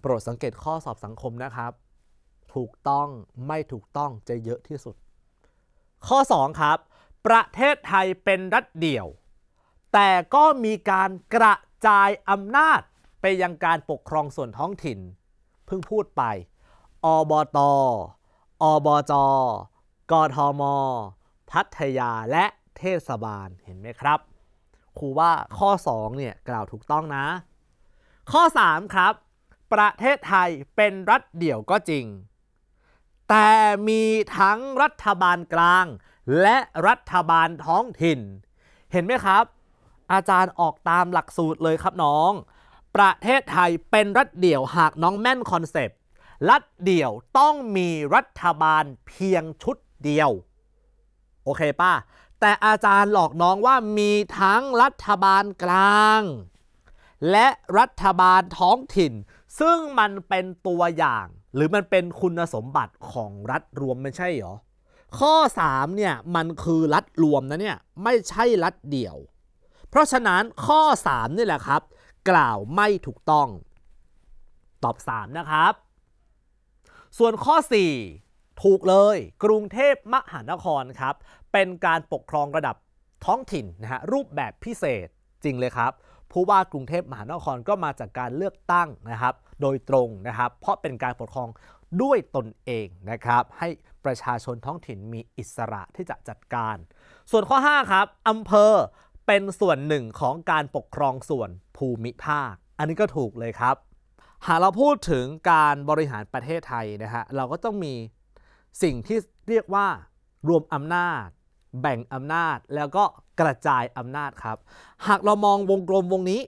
โปรดสังเกตข้อสอบสังคมนะครับ ถูกต้องไม่ถูกต้องจะเยอะที่สุด ข้อ 2 ครับ ประเทศไทยเป็นรัฐเดี่ยว แต่ก็มีการกระจายอำนาจไปยังการปกครองส่วนท้องถิ่นเพิ่งพูดไปอบตอบจ กทม พัทยาและเทศบาลเห็นไหมครับครูว่าข้อ2เนี่ยกล่าวถูกต้องนะ ข้อ 3 ครับประเทศไทยเป็นรัฐเดี่ยวก็จริง แต่มีทั้งรัฐบาลกลาง และรัฐบาลท้องถิ่น เห็นไหมครับ อาจารย์ออกตามหลักสูตรเลยครับน้อง ประเทศไทยเป็นรัฐเดี่ยวหากน้องแม่นคอนเซปต์ รัฐเดี่ยวต้องมีรัฐบาลเพียงชุดเดียว โอเคป้า แต่อาจารย์หลอกน้องว่ามีทั้งรัฐบาลกลางและรัฐบาลท้องถิ่น ซึ่งมันเป็นตัวอย่างหรือมันเป็นคุณสมบัติของรัฐรวมไม่ใช่หรอ ข้อ3เนี่ยมันคือรัฐรวมนะเนี่ยไม่ใช่รัฐเดี่ยว เพราะฉะนั้นข้อ3นี่แหละครับ กล่าวไม่ถูกต้อง ตอบ 3 นะครับ ส่วนข้อ 4 ถูกเลยกรุงเทพมหานครครับ เป็นการปกครองระดับท้องถิ่นนะฮะรูปแบบพิเศษจริงเลยครับผู้ว่ากรุงเทพมหานครก็มาจากการเลือกตั้งนะครับ โดยตรงนะครับเพราะเป็นการปกครองด้วยตนเองนะครับ ให้ประชาชนท้องถิ่นมีอิสระที่จะจัดการ ส่วนข้อ5ครับอำเภอเป็นส่วนหนึ่งของการปกครองส่วนภูมิภาค อันนี้ก็ถูกเลยครับ หากเราพูดถึงการบริหารประเทศไทยนะฮะเราก็ต้องมีสิ่งที่เรียกว่ารวมอำนาจแบ่งอำนาจแล้วก็กระจายอำนาจครับ หากเรามองวงกลมวงนี้